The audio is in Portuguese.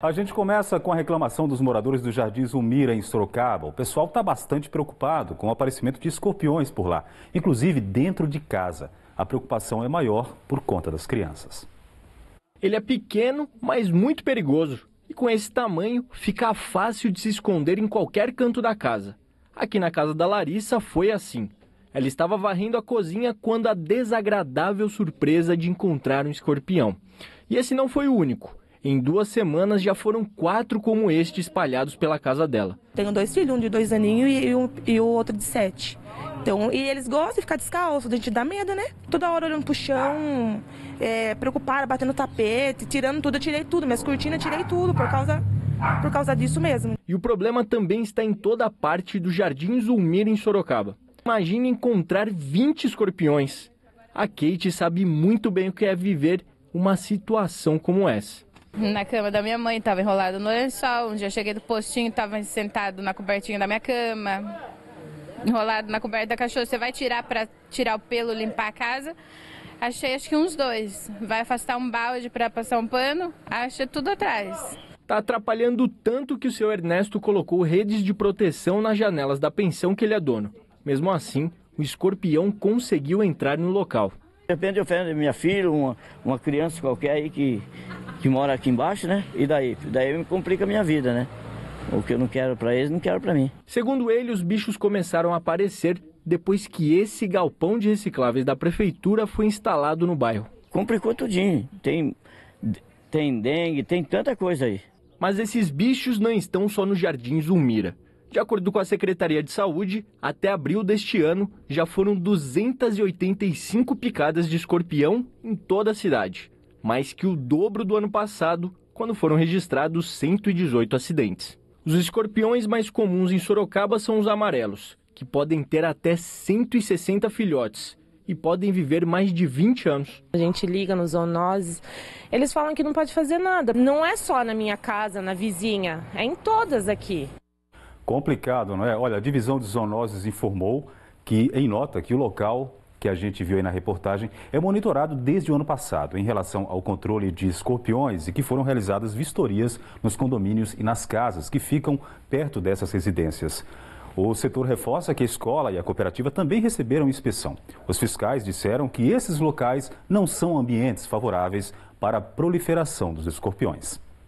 A gente começa com a reclamação dos moradores do Jardim Zumira, em Sorocaba. O pessoal está bastante preocupado com o aparecimento de escorpiões por lá, inclusive dentro de casa. A preocupação é maior por conta das crianças. Ele é pequeno, mas muito perigoso. E com esse tamanho, fica fácil de se esconder em qualquer canto da casa. Aqui na casa da Larissa foi assim. Ela estava varrendo a cozinha quando a desagradável surpresa de encontrar um escorpião. E esse não foi o único. Em duas semanas já foram quatro como este espalhados pela casa dela. Tenho dois filhos, um de dois aninhos e, um, e o outro de sete. Então, e eles gostam de ficar descalço, a gente dá medo, né? Toda hora olhando pro chão, é, preocupada, batendo tapete, tirando tudo, eu tirei tudo, minhas cortinas eu tirei tudo por causa por causa disso mesmo. E o problema também está em toda a parte do Jardim Zulmir em Sorocaba. Imagine encontrar 20 escorpiões. A Kate sabe muito bem o que é viver uma situação como essa. na cama da minha mãe, estava enrolado no lençol. Um dia cheguei do postinho, estava sentado na cobertinha da minha cama, enrolado na coberta da cachorro. Você vai tirar para tirar o pelo, limpar a casa? Achei acho que uns dois. Vai afastar um balde para passar um pano? Acha tudo atrás. Tá atrapalhando tanto que o seu Ernesto colocou redes de proteção nas janelas da pensão que ele é dono. Mesmo assim, o escorpião conseguiu entrar no local. De repente eu é minha filha, uma, uma criança qualquer aí que que mora aqui embaixo, né? E daí? Daí me complica a minha vida, né? O que eu não quero para eles, não quero para mim. Segundo ele, os bichos começaram a aparecer depois que esse galpão de recicláveis da prefeitura foi instalado no bairro. Complicou tudinho. Tem, tem dengue, tem tanta coisa aí. Mas esses bichos não estão só nos jardins do Mira. De acordo com a Secretaria de Saúde, até abril deste ano já foram 285 picadas de escorpião em toda a cidade mais que o dobro do ano passado, quando foram registrados 118 acidentes. Os escorpiões mais comuns em Sorocaba são os amarelos, que podem ter até 160 filhotes e podem viver mais de 20 anos. A gente liga nos zoonoses, eles falam que não pode fazer nada. Não é só na minha casa, na vizinha, é em todas aqui. Complicado, não é? Olha, a divisão de zoonoses informou que, em nota, que o local que a gente viu aí na reportagem, é monitorado desde o ano passado em relação ao controle de escorpiões e que foram realizadas vistorias nos condomínios e nas casas que ficam perto dessas residências. O setor reforça que a escola e a cooperativa também receberam inspeção. Os fiscais disseram que esses locais não são ambientes favoráveis para a proliferação dos escorpiões.